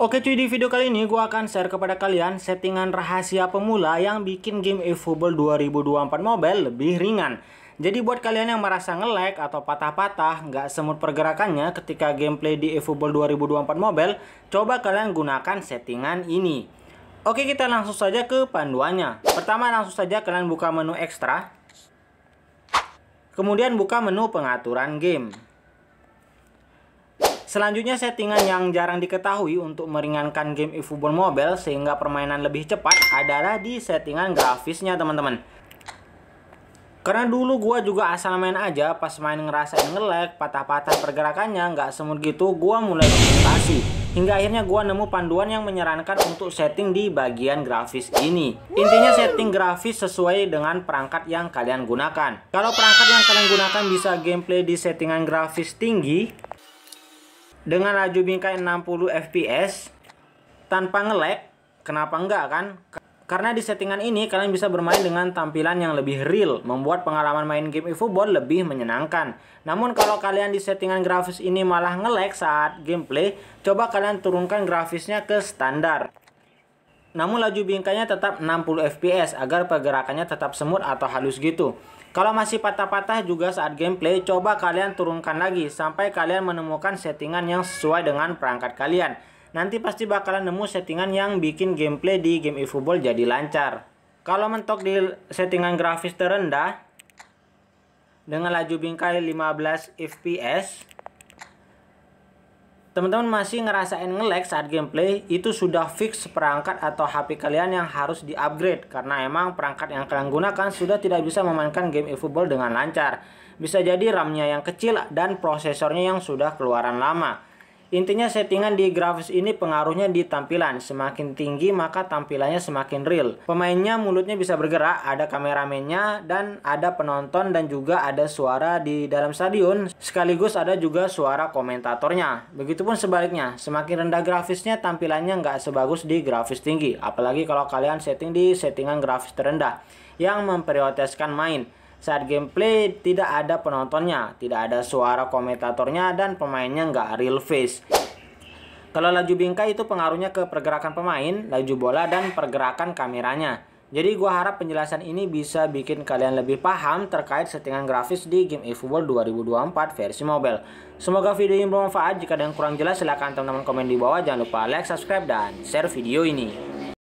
Oke cuy di video kali ini gue akan share kepada kalian settingan rahasia pemula yang bikin game eFootball 2024 Mobile lebih ringan. Jadi buat kalian yang merasa ngelek atau patah-patah, nggak semut pergerakannya ketika gameplay di eFootball 2024 Mobile, coba kalian gunakan settingan ini. Oke kita langsung saja ke panduannya. Pertama langsung saja kalian buka menu ekstra. Kemudian buka menu pengaturan game. Selanjutnya settingan yang jarang diketahui untuk meringankan game eFootball Mobile sehingga permainan lebih cepat adalah di settingan grafisnya teman-teman. Karena dulu gua juga asal main aja, pas main ngerasa ngelek, patah-patah pergerakannya, nggak semut gitu, gua mulai frustasi. Hingga akhirnya gua nemu panduan yang menyarankan untuk setting di bagian grafis ini. Intinya setting grafis sesuai dengan perangkat yang kalian gunakan. Kalau perangkat yang kalian gunakan bisa gameplay di settingan grafis tinggi, dengan laju bingkai 60 fps tanpa ngelek, kenapa enggak kan karena di settingan ini kalian bisa bermain dengan tampilan yang lebih real, membuat pengalaman main game eFootball lebih menyenangkan. Namun kalau kalian di settingan grafis ini malah ngelek saat gameplay, coba kalian turunkan grafisnya ke standar. Namun laju bingkainya tetap 60 fps agar pergerakannya tetap semut atau halus gitu. Kalau masih patah-patah juga saat gameplay, coba kalian turunkan lagi sampai kalian menemukan settingan yang sesuai dengan perangkat kalian. Nanti pasti bakalan nemu settingan yang bikin gameplay di game eFootball jadi lancar. Kalau mentok di settingan grafis terendah, dengan laju bingkai 15 fps, teman-teman masih ngerasain ngelag saat gameplay, itu sudah fix perangkat atau HP kalian yang harus di-upgrade karena emang perangkat yang kalian gunakan sudah tidak bisa memainkan game eFootball dengan lancar. Bisa jadi RAM-nya yang kecil dan prosesornya yang sudah keluaran lama. Intinya settingan di grafis ini pengaruhnya di tampilan. Semakin tinggi maka tampilannya semakin real. Pemainnya mulutnya bisa bergerak, ada kameramennya dan ada penonton dan juga ada suara di dalam stadion. Sekaligus ada juga suara komentatornya. Begitupun sebaliknya, semakin rendah grafisnya tampilannya nggak sebagus di grafis tinggi. Apalagi kalau kalian setting di settingan grafis terendah yang memprioritaskan main. Saat gameplay tidak ada penontonnya, tidak ada suara komentatornya dan pemainnya nggak real face. Kalau laju bingkai itu pengaruhnya ke pergerakan pemain, laju bola dan pergerakan kameranya. Jadi gue harap penjelasan ini bisa bikin kalian lebih paham terkait settingan grafis di game eFootball 2024 versi mobile. Semoga video ini bermanfaat. Jika ada yang kurang jelas silahkan teman-teman komen di bawah. Jangan lupa like, subscribe, dan share video ini.